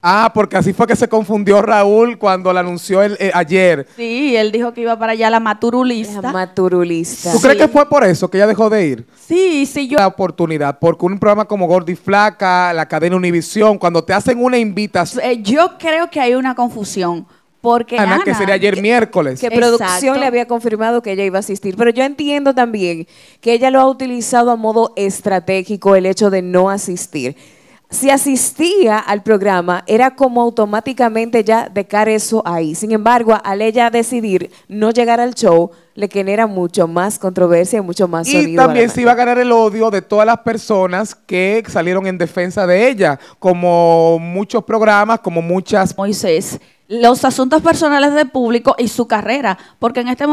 Ah, porque así fue que se confundió Raúl cuando la anunció el, eh, ayer. Sí, él dijo que iba para allá la maturulista. La maturulista. ¿Tú crees que fue por eso que ella dejó de ir? Sí, sí, yo. La oportunidad, porque un programa como Gordi Flaca, la cadena Univisión, cuando te hacen una invitación. Eh, yo creo que hay una confusión. Porque ah, Ana, que sería ayer miércoles. Que producción le había confirmado que ella iba a asistir. Pero yo entiendo también que ella lo ha utilizado a modo estratégico el hecho de no asistir si asistía al programa, era como automáticamente ya dejar eso ahí. Sin embargo, al ella decidir no llegar al show, le genera mucho más controversia y mucho más sonido. Y también se iba a ganar el odio de todas las personas que salieron en defensa de ella, como muchos programas, como muchas... Moisés, los asuntos personales del público y su carrera, porque en este momento...